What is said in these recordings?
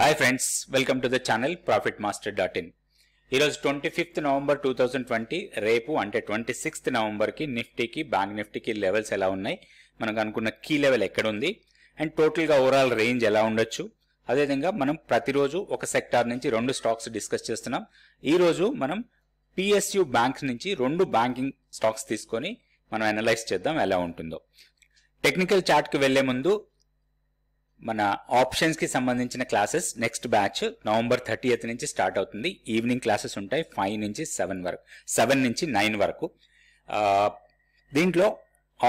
hi friends welcome to the channel Profit master dot in ఈరోజు twenty fifth November two thousand twenty రేపు అంటే twenty sixth నవంబర్కి నిఫ్టీకి bank నిఫ్టీకి levels ఎలా ఉన్నాయి మనకు అనుకున్న కీ లెవెల్ ఎక్కడ ఉంది అండ్ టోటల్గా ఓవరాల్ రేంజ్ ఎలా ఉండొచ్చు అదేవిధంగా మనం ప్రతిరోజు ఒక సెక్టార్ నుంచి రెండు స్టాక్స్ డిస్కస్ చేస్తున్నాం ఈరోజు మనం పిఎస్యు బ్యాంక్స్ నుంచి రెండు బ్యాంకింగ్ స్టాక్స్ తీసుకొని మనం అనలైజ్ చేద్దాం ఎలా ఉంటుందో టెక్నికల్ చార్ట్కి వెళ్లే ముందు మన ఆప్షన్స్కి సంబంధించిన classes next batch November thirtieth నుంచి స్టార్ట్ అవుతుంది ఈవినింగ్ క్లాసెస్ ఉంటాయి ఫైవ్ నుంచి సెవెన్ వరకు సెవెన్ నుంచి నైన్ వరకు దీంట్లో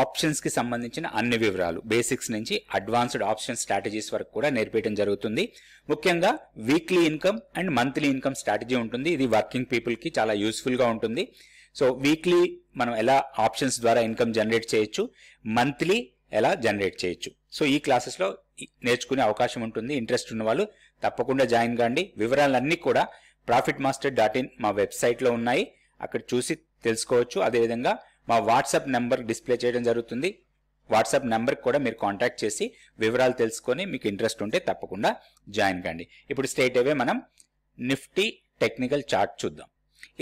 ఆప్షన్స్కి సంబంధించిన అన్ని వివరాలు బేసిక్స్ నుంచి అడ్వాన్స్డ్ ఆప్షన్ స్ట్రాటజీస్ వరకు కూడా నేర్పించడం జరుగుతుంది ముఖ్యంగా weekly income and monthly income strategy ఉంటుంది ఇది వర్కింగ్ పీపుల్కి చాలా యూస్ఫుల్గా ఉంటుంది సో వీక్లీ మనం ఎలా ఆప్షన్స్ ద్వారా ఇన్కమ్ జనరేట్ చేయొచ్చు మంత్లీ ఎలా జనరేట్ చేయొచ్చు సో ఈ క్లాసెస్లో నేర్చుకునే అవకాశం ఉంటుంది ఇంట్రెస్ట్ ఉన్న వాళ్ళు తప్పకుండా జాయిన్ కాండి వివరాలన్నీ కూడా ప్రాఫిట్ మాస్టర్ డాట్ ఇన్ మా వెబ్సైట్లో ఉన్నాయి అక్కడ చూసి తెలుసుకోవచ్చు అదేవిధంగా మా వాట్సాప్ నెంబర్ డిస్ప్లే చేయడం జరుగుతుంది వాట్సాప్ నెంబర్కి కూడా మీరు కాంటాక్ట్ చేసి వివరాలు తెలుసుకొని మీకు ఇంట్రెస్ట్ ఉంటే తప్పకుండా జాయిన్ కాండి ఇప్పుడు స్ట్రైట్ అవే మనం నిఫ్టీ టెక్నికల్ చార్ట్ చూద్దాం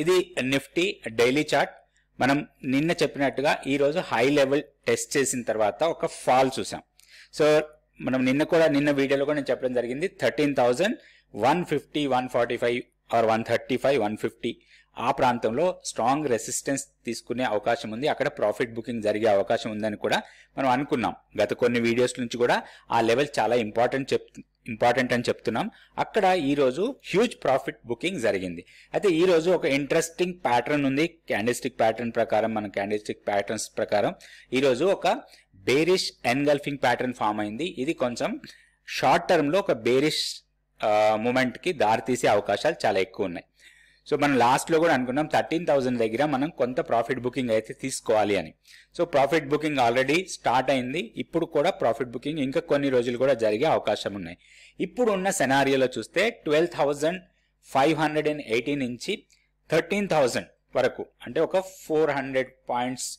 ఇది నిఫ్టీ డైలీ చార్ట్ మనం నిన్న చెప్పినట్టుగా ఈరోజు హై లెవెల్ టెస్ట్ చేసిన తర్వాత ఒక ఫాల్ చూసాం సో మనం నిన్న కూడా నిన్న వీడియోలో కూడా నేను చెప్పడం జరిగింది thirteen thousand one fifty one forty five or one thirty five one fifty ఆ ప్రాంతంలో స్ట్రాంగ్ రెసిస్టెన్స్ తీసుకునే అవకాశం ఉంది అక్కడ ప్రాఫిట్ బుకింగ్ జరిగే అవకాశం ఉందని కూడా మనం అనుకున్నాం గత కొన్ని వీడియోస్ నుంచి కూడా ఆ లెవెల్ చాలా ఇంపార్టెంట్ చెప్ ఇంపార్టెంట్ అని చెప్తున్నాం అక్కడ ఈరోజు హ్యూజ్ ప్రాఫిట్ బుకింగ్ జరిగింది అయితే ఈరోజు ఒక ఇంట్రెస్టింగ్ ప్యాటర్న్ ఉంది క్యాండిస్టిక్ ప్యాటర్న్ ప్రకారం మన క్యాండిస్టిక్ ప్యాటర్న్స్ ప్రకారం ఈరోజు ఒక బేరిష్ ఎన్గల్ఫింగ్ ప్యాటర్న్ ఫామ్ అయింది ఇది కొంచెం షార్ట్ టర్మ్లో ఒక బేరిష్ మూమెంట్కి దారితీసే అవకాశాలు చాలా ఎక్కువ ఉన్నాయి సో మనం లాస్ట్లో కూడా అనుకున్నాం థర్టీన్ థౌసండ్ దగ్గర మనం కొంత ప్రాఫిట్ బుకింగ్ అయితే తీసుకోవాలి అని so profit booking already start అయింది ఇప్పుడు కూడా ప్రాఫిట్ బుకింగ్ ఇంకా కొన్ని రోజులు కూడా జరిగే అవకాశం ఉన్నాయి ఇప్పుడు ఉన్న సెనారియోలో చూస్తే twelve thousand five hundred and eighty నుంచి థర్టీన్ థౌజండ్ వరకు అంటే ఒక four hundred points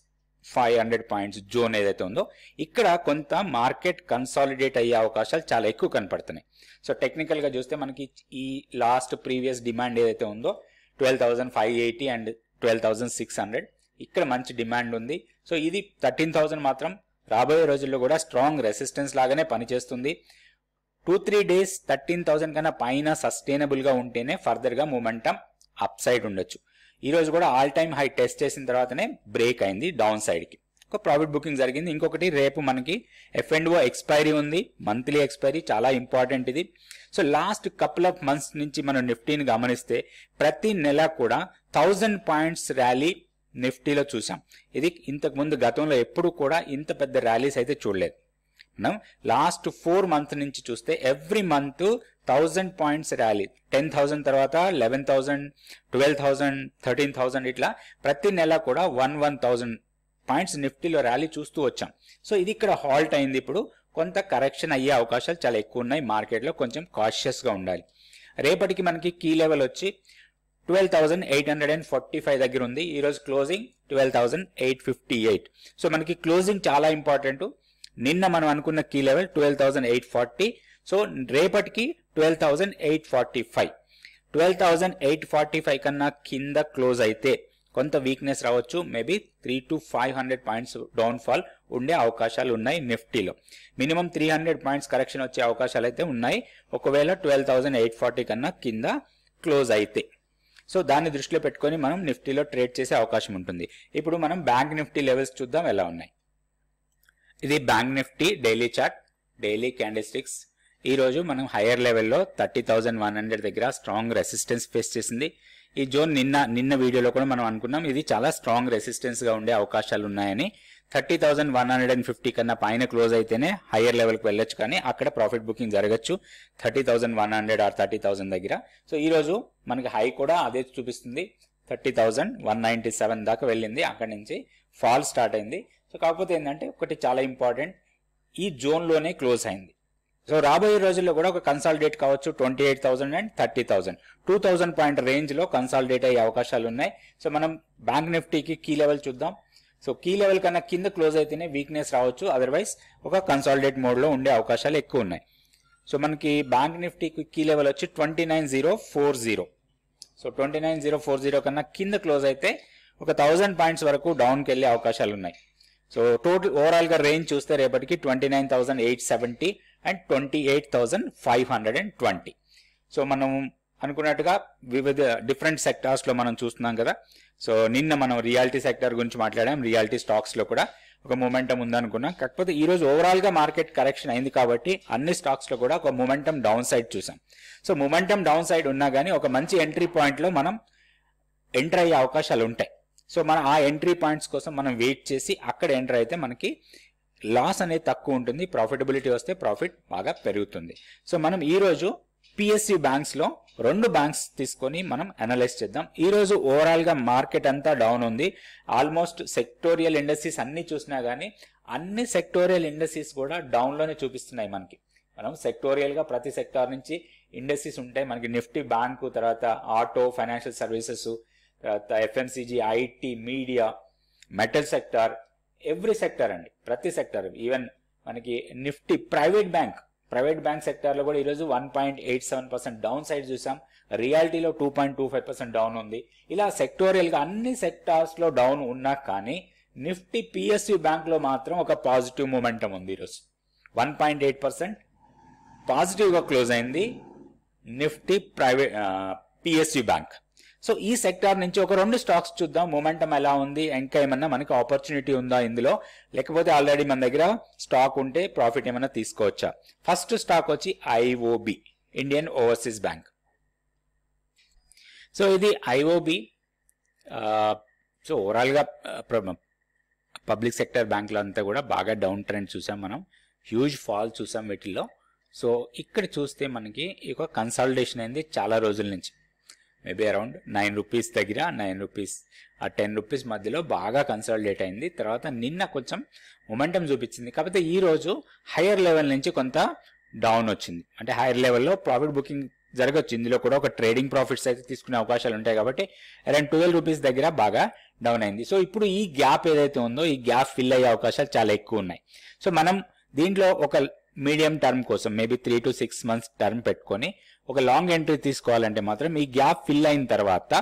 five hundred points zone ఏదైతే ఉందో ఇక్కడ కొంత మార్కెట్ కన్సాలిడేట్ అయ్యే అవకాశాలు చాలా ఎక్కువ కనపడుతున్నాయి సో టెక్నికల్గా చూస్తే మనకి ఈ లాస్ట్ ప్రీవియస్ డిమాండ్ ఏదైతే ఉందో twelve five eighty and twelve thousand six hundred ఇక్కడ మంచి డిమాండ్ ఉంది సో ఇది థర్టీన్ థౌసండ్ మాత్రం రాబోయే రోజుల్లో కూడా స్ట్రాంగ్ రెసిస్టెన్స్ లాగానే పనిచేస్తుంది two three days thirteen thousand కన్నా పైన సస్టైనబుల్గా ఉంటేనే ఫర్దర్గా మూమెంటం అప్ సైడ్ ఉండొచ్చు ఈరోజు కూడా ఆల్ టైమ్ హై టెస్ట్ చేసిన తర్వాతనే బ్రేక్ అయింది డౌన్ సైడ్కి ఒక ప్రాఫిట్ బుకింగ్ జరిగింది ఇంకొకటి రేపు మనకి ఎఫ్ అండ్ ఓ ఎక్స్పైరీ ఉంది మంత్లీ ఎక్స్పైరీ చాలా ఇంపార్టెంట్ ఇది so last couple of months నుంచి మనం నిఫ్టీని గమనిస్తే ప్రతి నెల కూడా థౌజండ్ పాయింట్స్ ర్యాలీ నిఫ్టీలో చూసాం ఇది ఇంతకు ముందు గతంలో ఎప్పుడు కూడా ఇంత పెద్ద ర్యాలీస్ అయితే చూడలేదు మనం లాస్ట్ ఫోర్ మంత్ నుంచి చూస్తే every month thousand points rally ten thousand తర్వాత eleven thousand twelve thousand thirteen thousand ఇట్లా ప్రతి నెల కూడా వన్ వన్ థౌజండ్ పాయింట్స్ నిఫ్టీలో ర్యాలీ చూస్తూ వచ్చాం సో ఇది ఇక్కడ హాల్ట్ అయింది ఇప్పుడు కొంత కరెక్షన్ అయ్యే అవకాశాలు చాలా ఎక్కువ ఉన్నాయి మార్కెట్లో కొంచెం కాషియస్గా ఉండాలి రేపటికి మనకి కీ లెవెల్ వచ్చి twelve thousand eight hundred and forty five దగ్గర ఉంది ఈరోజు closing twelve thousand eight fifty eight so మనకి క్లోజింగ్ చాలా ఇంపార్టెంట్ నిన్న మనం అనుకున్న key level twelve eight forty so రేపటికి twelve thousand eight forty five twelve thousand eight forty five కన్నా కింద క్లోజ్ అయితే కొంత వీక్నెస్ రావచ్చు maybe three to five hundred points downfall ఉండే అవకాశాలు ఉన్నాయి నిఫ్టీలో minimum three hundred points correction వచ్చే అవకాశాలు అయితే ఉన్నాయి ఒకవేళ ట్వెల్వ్ ఎయిట్ ఫార్టీ కన్నా కింద క్లోజ్ అయితే సో దాన్ని దృష్టిలో పెట్టుకొని మనం నిఫ్టీలో ట్రేడ్ చేసే అవకాశం ఉంటుంది ఇప్పుడు మనం బ్యాంక్ నిఫ్టీ లెవెల్స్ చూద్దాం ఎలా ఉన్నాయి ఇది Bank Nifty daily chart daily candlesticks ఈ రోజు మనం హైయర్ లెవెల్లో థర్టీ థౌజండ్ వన్ హండ్రెడ్ దగ్గర స్ట్రాంగ్ రెసిస్టెన్స్ ఫేస్ చేసింది ఈ జోన్ నిన్న నిన్న వీడియోలో కూడా మనం అనుకున్నాం ఇది చాలా స్ట్రాంగ్ రెసిస్టెన్స్గా ఉండే అవకాశాలు ఉన్నాయని thirty thousand one hundred and fifty కన్నా పైన క్లోజ్ అయితేనే హైయర్ లెవెల్కి వెళ్ళొచ్చు కానీ అక్కడ ప్రాఫిట్ బుకింగ్ జరగచ్చు thirty thousand one hundred or thirty thousand దగ్గర సో ఈ రోజు మనకి హై కూడా అదే చూపిస్తుంది thirty thousand one ninety seven దాకా వెళ్ళింది అక్కడ నుంచి ఫాల్ స్టార్ట్ అయింది సో కాకపోతే ఏంటంటే ఒకటి చాలా ఇంపార్టెంట్ ఈ జోన్లోనే క్లోజ్ అయింది సో రాబోయే రోజుల్లో కూడా ఒక కన్సాలిడేట్ కావచ్చు twenty eight thousand and thirty thousand two thousand point రేంజ్లో కన్సాలిడేట్ అయ్యే అవకాశాలు ఉన్నాయి సో మనం బ్యాంక్ నిఫ్టీకి కీ లెవెల్ చూద్దాం సో కీ లెవెల్ కన్నా కింద క్లోజ్ అయితేనే వీక్నెస్ రావచ్చు అదర్వైజ్ ఒక కన్సాలిడేట్ మోడ్లో ఉండే అవకాశాలు ఎక్కువ ఉన్నాయి సో మనకి బ్యాంక్ నిఫ్టీకి కీ లెవెల్ వచ్చి twenty nine zero four zero so twenty nine zero four zero కన్నా కింద క్లోజ్ అయితే ఒక థౌజండ్ పాయింట్స్ వరకు డౌన్కి వెళ్ళే అవకాశాలు ఉన్నాయి సో టోటల్ ఓవరాల్గా రేంజ్ చూస్తే రేపటికి twenty nine thousand eight seventy and twenty eight thousand five hundred and twenty so మనం అనుకున్నట్టుగా వివిధ డిఫరెంట్ సెక్టార్స్లో మనం చూస్తున్నాం కదా సో నిన్న మనం రియాలిటీ సెక్టార్ గురించి మాట్లాడాం రియాలిటీ స్టాక్స్లో కూడా ఒక మూమెంటం ఉందనుకున్నాం కాకపోతే ఈ రోజు ఓవరాల్గా మార్కెట్ కరెక్షన్ అయింది కాబట్టి అన్ని స్టాక్స్లో కూడా ఒక మూమెంటం డౌన్ సైడ్ చూసాం సో మూమెంటం డౌన్ సైడ్ ఉన్నా కానీ ఒక మంచి ఎంట్రీ పాయింట్లో మనం ఎంటర్ అయ్యే అవకాశాలు ఉంటాయి సో మనం ఆ ఎంట్రీ పాయింట్స్ కోసం మనం వెయిట్ చేసి అక్కడ ఎంటర్ అయితే మనకి లాస్ అనేది తక్కువ ఉంటుంది ప్రాఫిటబిలిటీ వస్తే ప్రాఫిట్ బాగా పెరుగుతుంది సో మనం ఈరోజు పిఎస్సి బ్యాంక్స్లో రెండు బ్యాంక్స్ తీసుకొని మనం అనలైజ్ చేద్దాం ఈరోజు ఓవరాల్గా మార్కెట్ అంతా డౌన్ ఉంది ఆల్మోస్ట్ సెక్టోరియల్ ఇండస్ట్రీస్ అన్ని చూసినా కానీ అన్ని సెక్టోరియల్ ఇండస్ట్రీస్ కూడా డౌన్లోనే చూపిస్తున్నాయి మనకి మనం సెక్టోరియల్గా ప్రతి సెక్టార్ నుంచి ఇండస్ట్రీస్ ఉంటాయి మనకి నిఫ్టీ బ్యాంకు తర్వాత auto financial services FMCG IT media metal sector every sector అండి ప్రతి సెక్టార్ ఈవెన్ మనకి Nifty private bank private bank సెక్టార్లో కూడా ఈరోజు one point eight seven percent downside చూసాం రియాలిటీలో two point two five percent down ఉంది ఇలా సెక్టోరియల్గా అన్ని సెక్టార్స్లో డౌన్ ఉన్నా కానీ నిఫ్టీ బ్యాంక్ బ్యాంక్లో మాత్రం ఒక పాజిటివ్ మూమెంటం ఉంది ఈరోజు వన్ పాయింట్ ఎయిట్ పర్సెంట్ పాజిటివ్గా క్లోజ్ అయింది Nifty private PSU bank so ఈ సెక్టార్ నుంచి ఒక రెండు స్టాక్స్ చూద్దాం మొమెంటం ఎలా ఉంది ఇంకా ఏమన్నా మనకి ఆపర్చునిటీ ఉందా ఇందులో లేకపోతే ఆల్రెడీ మన దగ్గర స్టాక్ ఉంటే ప్రాఫిట్ ఏమన్నా తీసుకోవచ్చా ఫస్ట్ స్టాక్ వచ్చి ఐఓబి ఇండియన్ ఓవర్సీస్ బ్యాంక్ సో ఇది ఐఓబి సో ఓవరాల్గా పబ్లిక్ సెక్టర్ బ్యాంకులు అంతా కూడా బాగా డౌన్ ట్రెండ్ చూసాం మనం హ్యూజ్ ఫాల్ చూసాం వీటిల్లో సో ఇక్కడ చూస్తే మనకి ఒక కన్సల్టేషన్ అయింది చాలా రోజుల నుంచి మేబీ అరౌండ్ నైన్ రూపీస్ దగ్గర నైన్ రూపీస్ ఆ టెన్ రూపీస్ మధ్యలో బాగా కన్సల్టేట్ అయింది తర్వాత నిన్న కొంచెం మొమెంటం చూపించింది కాకపోతే ఈ రోజు హైయర్ లెవెల్ నుంచి కొంత డౌన్ వచ్చింది అంటే హైయర్ లెవెల్లో ప్రాఫిట్ బుకింగ్ జరగచ్చు ఇందులో కూడా ఒక ట్రేడింగ్ ప్రాఫిట్స్ అయితే తీసుకునే అవకాశాలు ఉంటాయి కాబట్టి అరౌండ్ ట్వెల్వ్ రూపీస్ దగ్గర బాగా డౌన్ అయింది సో ఇప్పుడు ఈ గ్యాప్ ఏదైతే ఉందో ఈ గ్యాప్ ఫిల్ అయ్యే అవకాశాలు చాలా ఎక్కువ ఉన్నాయి సో మనం దీంట్లో ఒక మీడియం టర్మ్ కోసం maybe three to six months term పెట్టుకొని ఒక లాంగ్ ఎంట్రీ తీసుకోవాలంటే మాత్రం ఈ గ్యాప్ ఫిల్ అయిన తర్వాత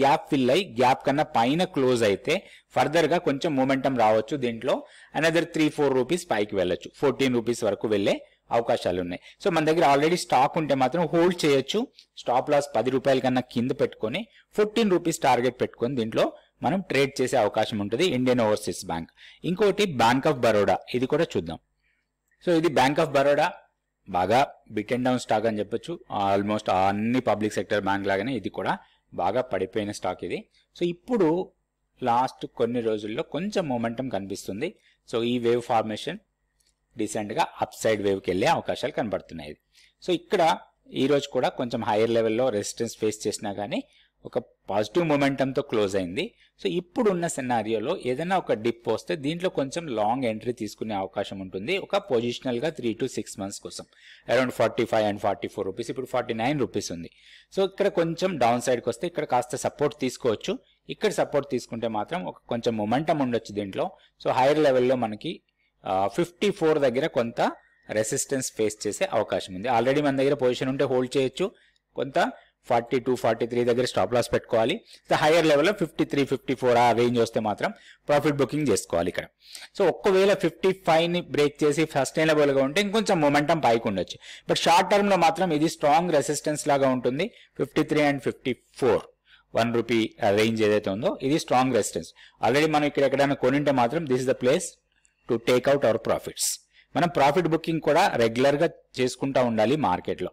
గ్యాప్ ఫిల్ అయ్యి గ్యాప్ కన్నా పైన క్లోజ్ అయితే ఫర్దర్గా కొంచెం మూమెంటం రావచ్చు దీంట్లో అనదర్ త్రీ ఫోర్ రూపీస్ పైకి వెళ్ళొచ్చు ఫోర్టీన్ రూపీస్ వరకు వెళ్ళే అవకాశాలు ఉన్నాయి సో మన దగ్గర ఆల్రెడీ స్టాక్ ఉంటే మాత్రం హోల్డ్ చేయొచ్చు స్టాప్ లాస్ పది రూపాయల కన్నా కింద పెట్టుకొని ఫోర్టీన్ రూపీస్ టార్గెట్ పెట్టుకొని దీంట్లో మనం ట్రేడ్ చేసే అవకాశం ఉంటుంది ఇండియన్ ఓవర్సీస్ బ్యాంక్ ఇంకోటి బ్యాంక్ ఆఫ్ బరోడా ఇది కూడా చూద్దాం సో ఇది బ్యాంక్ ఆఫ్ బరోడా బాగా బిట్ అండ్ డౌన్ స్టాక్ అని చెప్పొచ్చు ఆల్మోస్ట్ అన్ని పబ్లిక్ సెక్టర్ బ్యాంక్ లాగానే ఇది కూడా బాగా పడిపోయిన స్టాక్ ఇది సో ఇప్పుడు లాస్ట్ కొన్ని రోజుల్లో కొంచెం మూమెంటం కనిపిస్తుంది సో ఈ వేవ్ ఫార్మేషన్ డీసెంట్గా అప్ సైడ్ వేవ్కి వెళ్ళే అవకాశాలు కనబడుతున్నాయి సో ఇక్కడ ఈ రోజు కూడా కొంచెం హైయర్ లెవెల్లో రెసిస్టెన్స్ ఫేస్ చేసినా కానీ ఒక పాజిటివ్ మొమెంటంతో క్లోజ్ అయింది సో ఇప్పుడు ఉన్న సెనారియోలో ఏదైనా ఒక డిప్ వస్తే దీంట్లో కొంచెం లాంగ్ ఎంట్రీ తీసుకునే అవకాశం ఉంటుంది ఒక పొజిషనల్గా త్రీ టు సిక్స్ మంత్స్ కోసం around forty five and forty four rupees ఇప్పుడు ఫార్టీ నైన్ రూపీస్ ఉంది సో ఇక్కడ కొంచెం డౌన్ సైడ్కి వస్తే ఇక్కడ కాస్త సపోర్ట్ తీసుకోవచ్చు ఇక్కడ సపోర్ట్ తీసుకుంటే మాత్రం ఒక కొంచెం మొమెంటం ఉండొచ్చు దీంట్లో సో హైయర్ లెవెల్లో మనకి ఫిఫ్టీ ఫోర్ దగ్గర కొంత రెసిస్టెన్స్ ఫేస్ చేసే అవకాశం ఉంది ఆల్రెడీ మన దగ్గర పొజిషన్ ఉంటే హోల్డ్ చేయొచ్చు కొంత ఫార్టీ టూ ఫార్టీ త్రీ దగ్గర స్టాప్ లాస్ పెట్టుకోవాలి హైయర్ లెవెల్లో ఫిఫ్టీ త్రీ ఫిఫ్టీ ఫోర్ ఆ రేంజ్ వస్తే మాత్రం ప్రాఫిట్ బుకింగ్ చేసుకోవాలి ఇక్కడ సో ఒక్కవేళ ఫిఫ్టీ ఫైవ్ని బ్రేక్ చేసి సస్టైనబుల్గా ఉంటే ఇంకొంచెం మొమెంటం పైకి ఉండొచ్చు బట్ షార్ట్ టర్మ్లో మాత్రం ఇది స్ట్రాంగ్ రెసిస్టెన్స్ లాగా ఉంటుంది fifty three and fifty four one rupee range ఏదైతే ఉందో ఇది స్ట్రాంగ్ రెసిస్టెన్స్ ఆల్రెడీ మనం ఇక్కడ ఎక్కడైనా కొనింటే మాత్రం this is the place to take out our profits మనం ప్రాఫిట్ బుకింగ్ కూడా రెగ్యులర్గా చేసుకుంటూ ఉండాలి మార్కెట్లో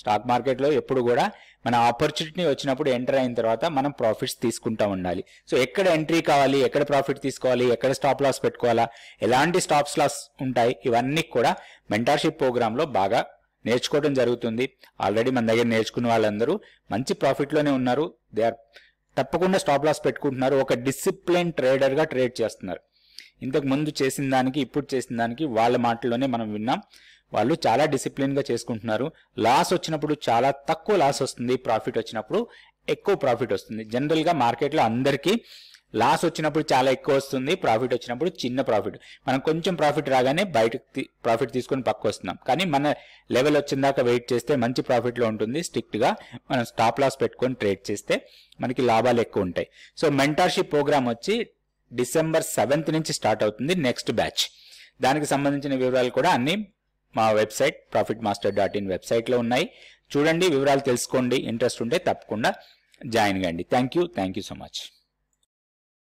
స్టాక్ మార్కెట్లో ఎప్పుడు కూడా మన ఆపర్చునిటీ వచ్చినప్పుడు ఎంటర్ అయిన తర్వాత మనం ప్రాఫిట్స్ తీసుకుంటా ఉండాలి సో ఎక్కడ ఎంట్రీ కావాలి ఎక్కడ ప్రాఫిట్ తీసుకోవాలి ఎక్కడ స్టాప్ లాస్ పెట్టుకోవాలా ఎలాంటి స్టాప్ లాస్ ఉంటాయి ఇవన్నీ కూడా మెంటర్షిప్ ప్రోగ్రాంలో బాగా నేర్చుకోవడం జరుగుతుంది ఆల్రెడీ మన దగ్గర నేర్చుకున్న వాళ్ళందరూ మంచి ప్రాఫిట్లోనే ఉన్నారు దే ఆర్ తప్పకుండా స్టాప్ లాస్ పెట్టుకుంటున్నారు ఒక డిసిప్లిన్ ట్రేడర్గా ట్రేడ్ చేస్తున్నారు ఇంతకు ముందు చేసిన దానికి ఇప్పుడు చేసిన దానికి వాళ్ళ మాటల్లోనే మనం విన్నాం వాళ్ళు చాలా డిసిప్లిన్గా చేసుకుంటున్నారు లాస్ వచ్చినప్పుడు చాలా తక్కువ లాస్ వస్తుంది ప్రాఫిట్ వచ్చినప్పుడు ఎక్కువ ప్రాఫిట్ వస్తుంది జనరల్గా మార్కెట్లో అందరికీ లాస్ వచ్చినప్పుడు చాలా ఎక్కువ వస్తుంది ప్రాఫిట్ వచ్చినప్పుడు చిన్న ప్రాఫిట్ మనం కొంచెం ప్రాఫిట్ రాగానే బయటకు ప్రాఫిట్ తీసుకొని పక్క వస్తున్నాం కానీ మన లెవెల్ వచ్చిందాక వెయిట్ చేస్తే మంచి ప్రాఫిట్లో ఉంటుంది స్ట్రిక్ట్గా మనం స్టాప్ లాస్ పెట్టుకొని ట్రేడ్ చేస్తే మనకి లాభాలు ఎక్కువ ఉంటాయి సో మెంటార్షిప్ ప్రోగ్రామ్ వచ్చి డిసెంబర్ సెవెంత్ నుంచి స్టార్ట్ అవుతుంది నెక్స్ట్ బ్యాచ్ దానికి సంబంధించిన వివరాలు కూడా అన్ని మా website profit master dot in వెబ్సైట్లో ఉన్నాయి చూడండి వివరాలు తెలుసుకోండి ఇంట్రెస్ట్ ఉంటే తప్పకుండా జాయిన్ కండి thank you thank you so much